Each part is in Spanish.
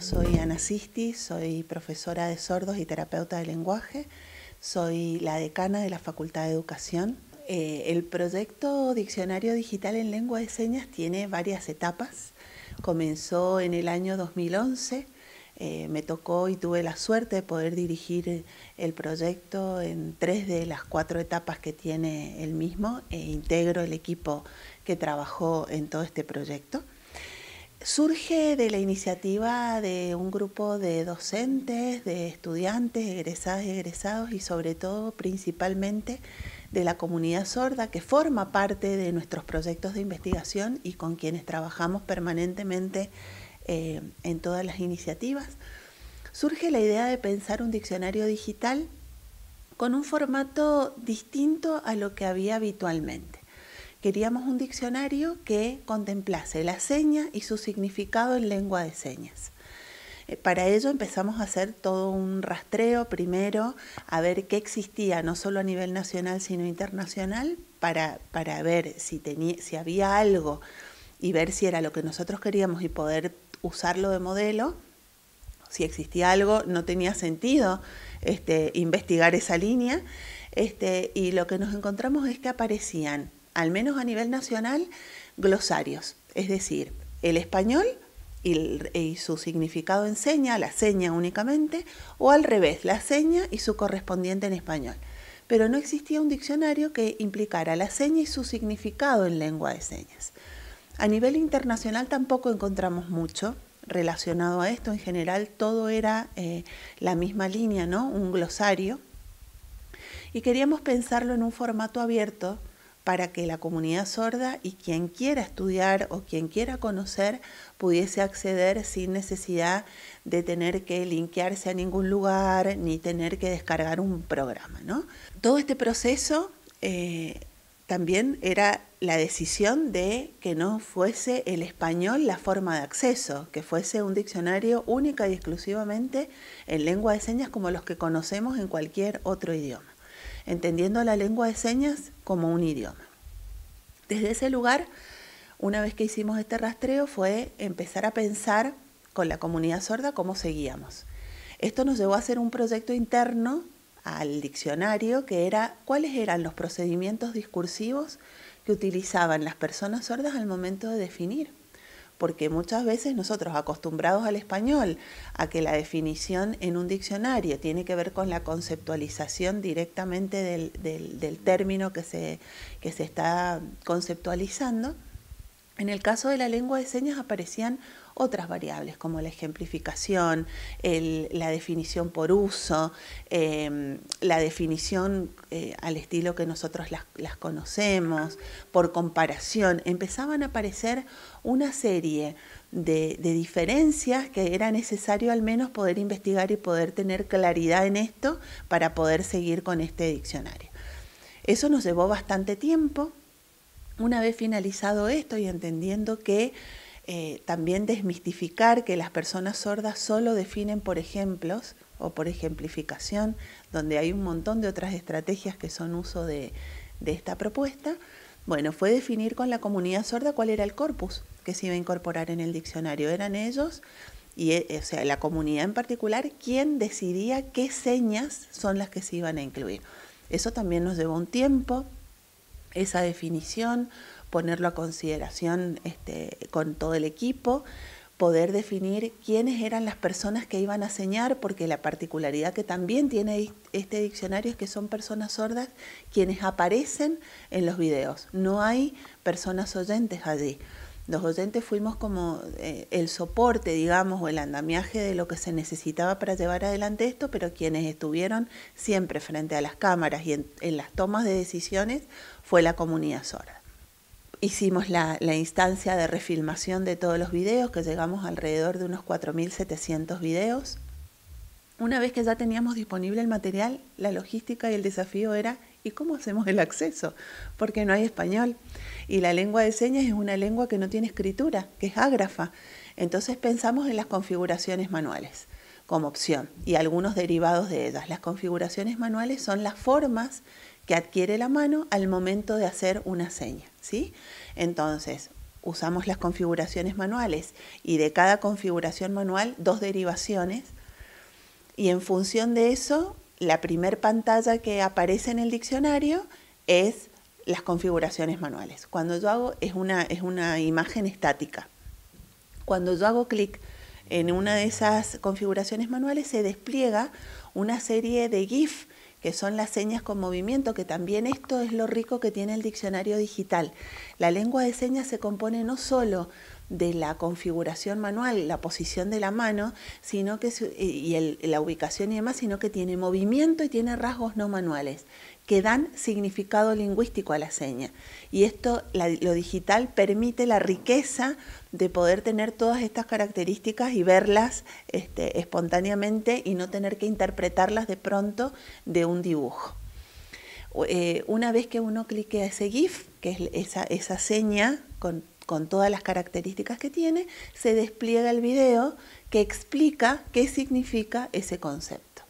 soy Ana Sisti, soy profesora de sordos y terapeuta de lenguaje, soy la decana de la Facultad de Educación. Eh, el proyecto Diccionario Digital en Lengua de Señas tiene varias etapas. Comenzó en el año 2011, eh, me tocó y tuve la suerte de poder dirigir el proyecto en tres de las cuatro etapas que tiene el mismo e integro el equipo que trabajó en todo este proyecto. Surge de la iniciativa de un grupo de docentes, de estudiantes, egresadas y egresados y sobre todo principalmente de la comunidad sorda que forma parte de nuestros proyectos de investigación y con quienes trabajamos permanentemente eh, en todas las iniciativas. Surge la idea de pensar un diccionario digital con un formato distinto a lo que había habitualmente queríamos un diccionario que contemplase la seña y su significado en lengua de señas. Eh, para ello empezamos a hacer todo un rastreo primero, a ver qué existía, no solo a nivel nacional, sino internacional, para, para ver si, tenía, si había algo y ver si era lo que nosotros queríamos y poder usarlo de modelo. Si existía algo, no tenía sentido este, investigar esa línea. Este, y lo que nos encontramos es que aparecían al menos a nivel nacional, glosarios, es decir, el español y, su significado en seña, la seña únicamente, o al revés, la seña y su correspondiente en español. Pero no existía un diccionario que implicara la seña y su significado en lengua de señas. A nivel internacional tampoco encontramos mucho relacionado a esto. En general todo era eh, la misma línea, ¿no? Un glosario. Y queríamos pensarlo en un formato abierto para que la comunidad sorda y quien quiera estudiar o quien quiera conocer pudiese acceder sin necesidad de tener que linkearse a ningún lugar ni tener que descargar un programa. Todo este proceso eh, también era la decisión de que no fuese el español la forma de acceso, que fuese un diccionario única y exclusivamente en lengua de señas como los que conocemos en cualquier otro idioma entendiendo la lengua de señas como un idioma. Desde ese lugar, una vez que hicimos este rastreo, fue empezar a pensar con la comunidad sorda cómo seguíamos. Esto nos llevó a hacer un proyecto interno al diccionario que era cuáles eran los procedimientos discursivos que utilizaban las personas sordas al momento de definir porque muchas veces nosotros acostumbrados al español, a que la definición en un diccionario tiene que ver con la conceptualización directamente del, término que se, que se está conceptualizando, en el caso de la lengua de señas aparecían otras variables como la ejemplificación, la definición por uso, em, la definición eh, al estilo que nosotros las, conocemos, por comparación. Empezaban a aparecer una serie de, diferencias que era necesario al menos poder investigar y poder tener claridad en esto para poder seguir con este diccionario. Eso nos llevó bastante tiempo. Una vez finalizado esto y entendiendo que eh, también desmistificar que las personas sordas solo definen por ejemplos o por ejemplificación, donde hay un montón de otras estrategias que son uso de, esta propuesta, bueno, fue definir con la comunidad sorda cuál era el corpus que se iba a incorporar en el diccionario. Eran ellos, y, eh, o sea, la comunidad en particular, quien decidía qué señas son las que se iban a incluir. Eso también nos llevó un tiempo, esa definición, ponerlo a consideración este, con todo el equipo, poder definir quiénes eran las personas que iban a señar, porque la particularidad que también tiene este diccionario es que son personas sordas quienes aparecen en los videos, no hay personas oyentes allí. Los oyentes fuimos como eh, el soporte, digamos, o el andamiaje de lo que se necesitaba para llevar adelante esto, pero quienes estuvieron siempre frente a las cámaras y en las tomas de decisiones fue la comunidad sorda. Hicimos la, instancia de refilmación de todos los videos, que llegamos alrededor de unos 4.700 videos. Una vez que ya teníamos disponible el material, la logística y el desafío era ¿y cómo hacemos el acceso? Porque no hay español. Y la lengua de señas es una lengua que no tiene escritura, que es ágrafa. Entonces pensamos en las configuraciones manuales como opción y algunos derivados de ellas. Las configuraciones manuales son las formas que adquiere la mano al momento de hacer una seña. Entonces, usamos las configuraciones manuales y de cada configuración manual dos derivaciones y en función de eso, la primer pantalla que aparece en el diccionario es las configuraciones manuales. Cuando yo hago es una, es una imagen estática. Cuando yo hago clic en una de esas configuraciones manuales se despliega una serie de GIF que son las señas con movimiento, que también esto es lo rico que tiene el diccionario digital. La lengua de señas se compone no solo de la configuración manual, la posición de la mano, sino que y la ubicación y demás, sino que tiene movimiento y tiene rasgos no manuales que dan significado lingüístico a la seña. Y esto, lo digital, permite la riqueza de poder tener todas estas características y verlas este, espontáneamente y no tener que interpretarlas de pronto de un dibujo. Eh, una vez que uno clique a ese GIF, que es esa, seña con, con todas las características que tiene, se despliega el video que explica qué significa ese concepto.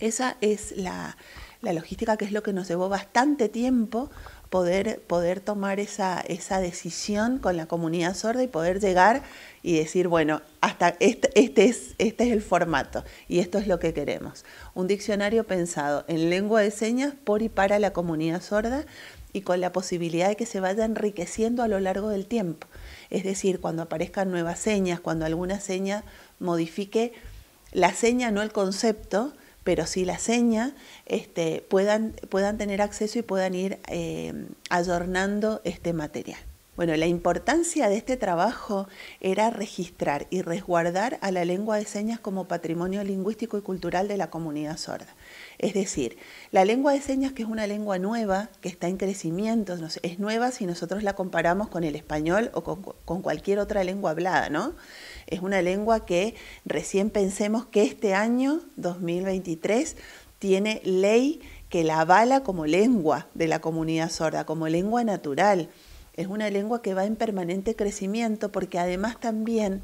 Esa es la, la logística, que es lo que nos llevó bastante tiempo poder, poder tomar esa, decisión con la comunidad sorda y poder llegar y decir, bueno, hasta este, este, es, este es el formato y esto es lo que queremos. Un diccionario pensado en lengua de señas por y para la comunidad sorda y con la posibilidad de que se vaya enriqueciendo a lo largo del tiempo. Es decir, cuando aparezcan nuevas señas, cuando alguna seña modifique la seña, no el concepto, pero sí la seña, este, puedan, puedan tener acceso y puedan ir eh, adornando este material. Bueno, la importancia de este trabajo era registrar y resguardar a la lengua de señas como patrimonio lingüístico y cultural de la comunidad sorda. Es decir, la lengua de señas, que es una lengua nueva, que está en crecimiento, es nueva si nosotros la comparamos con el español o con, con cualquier otra lengua hablada, ¿no? Es una lengua que recién pensemos que este año, 2023, tiene ley que la avala como lengua de la comunidad sorda, como lengua natural. Es una lengua que va en permanente crecimiento porque además también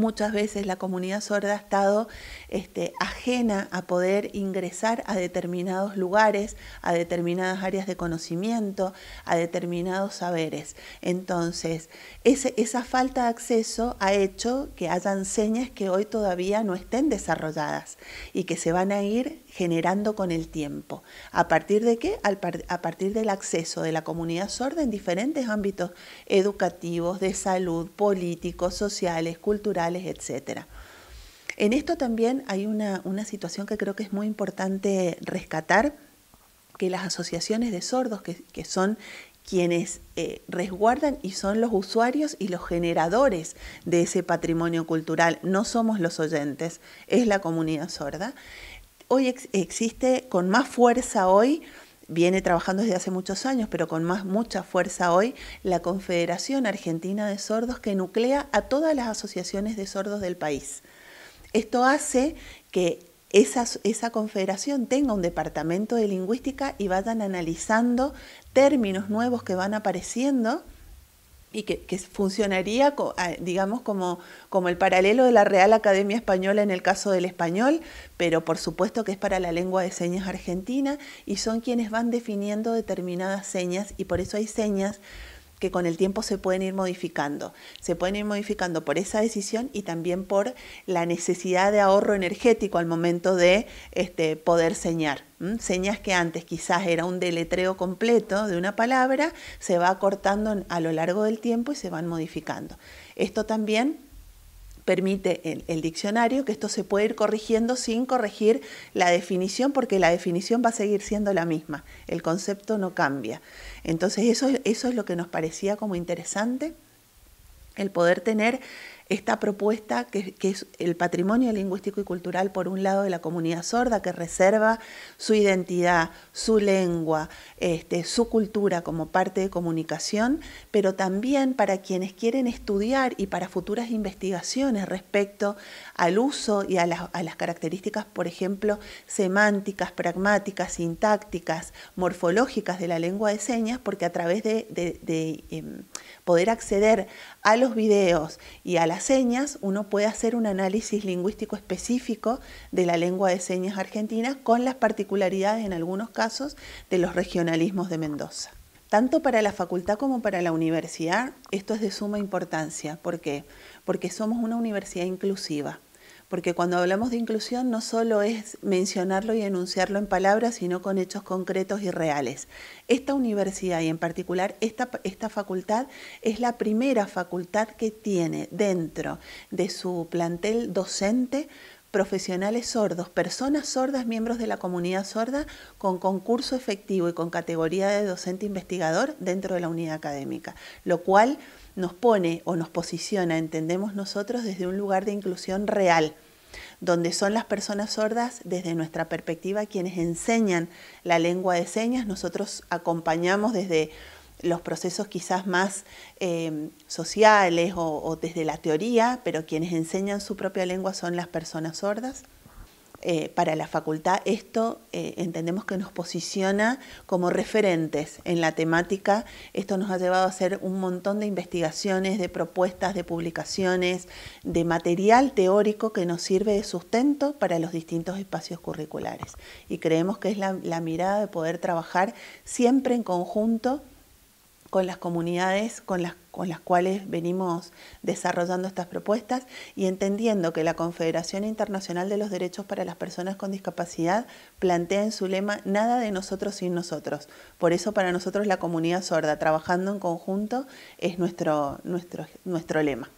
muchas veces la comunidad sorda ha estado este, ajena a poder ingresar a determinados lugares, a determinadas áreas de conocimiento, a determinados saberes. Entonces, esa falta de acceso ha hecho que hayan señas que hoy todavía no estén desarrolladas y que se van a ir generando con el tiempo. ¿A partir de qué? A partir del acceso de la comunidad sorda en diferentes ámbitos educativos, de salud, políticos, sociales, culturales etcétera. En esto también hay una, situación que creo que es muy importante rescatar, que las asociaciones de sordos, que, son quienes eh, resguardan y son los usuarios y los generadores de ese patrimonio cultural, no somos los oyentes, es la comunidad sorda. Hoy existe con más fuerza hoy viene trabajando desde hace muchos años, pero con más mucha fuerza hoy, la Confederación Argentina de Sordos que nuclea a todas las asociaciones de sordos del país. Esto hace que esa, esa, confederación tenga un departamento de lingüística y vayan analizando términos nuevos que van apareciendo y que, funcionaría, digamos, como, como el paralelo de la Real Academia Española en el caso del español, pero por supuesto que es para la lengua de señas argentina y son quienes van definiendo determinadas señas y por eso hay señas que con el tiempo se pueden ir modificando. Se pueden ir modificando por esa decisión y también por la necesidad de ahorro energético al momento de este, poder señar. Señas que antes quizás era un deletreo completo de una palabra, se va cortando a lo largo del tiempo y se van modificando. Esto también permite el, diccionario que esto se puede ir corrigiendo sin corregir la definición, porque la definición va a seguir siendo la misma, el concepto no cambia. Entonces eso, eso es lo que nos parecía como interesante, el poder tener esta propuesta que, es el patrimonio lingüístico y cultural, por un lado, de la comunidad sorda, que reserva su identidad, su lengua, este, su cultura como parte de comunicación, pero también para quienes quieren estudiar y para futuras investigaciones respecto al uso y a, las características, por ejemplo, semánticas, pragmáticas, sintácticas, morfológicas de la lengua de señas, porque a través de, em, poder acceder a los videos y a las señas, uno puede hacer un análisis lingüístico específico de la lengua de señas argentina con las particularidades en algunos casos de los regionalismos de Mendoza. Tanto para la facultad como para la universidad, esto es de suma importancia. ¿Por Porque somos una universidad inclusiva porque cuando hablamos de inclusión no solo es mencionarlo y enunciarlo en palabras, sino con hechos concretos y reales. Esta universidad y en particular esta, esta facultad es la primera facultad que tiene dentro de su plantel docente profesionales sordos, personas sordas, miembros de la comunidad sorda, con concurso efectivo y con categoría de docente investigador dentro de la unidad académica, lo cual nos pone o nos posiciona, entendemos nosotros, desde un lugar de inclusión real, donde son las personas sordas, desde nuestra perspectiva, quienes enseñan la lengua de señas, nosotros acompañamos desde los procesos quizás más eh, sociales o desde la teoría, pero quienes enseñan su propia lengua son las personas sordas. Eh, para la facultad esto eh, entendemos que nos posiciona como referentes en la temática. Esto nos ha llevado a hacer un montón de investigaciones, de propuestas, de publicaciones, de material teórico que nos sirve de sustento para los distintos espacios curriculares. Y creemos que es la mirada de poder trabajar siempre en conjunto con las comunidades con las, con las cuales venimos desarrollando estas propuestas y entendiendo que la Confederación Internacional de los Derechos para las Personas con Discapacidad plantea en su lema nada de nosotros sin nosotros. Por eso para nosotros la comunidad sorda, trabajando en conjunto, es nuestro, nuestro, nuestro lema.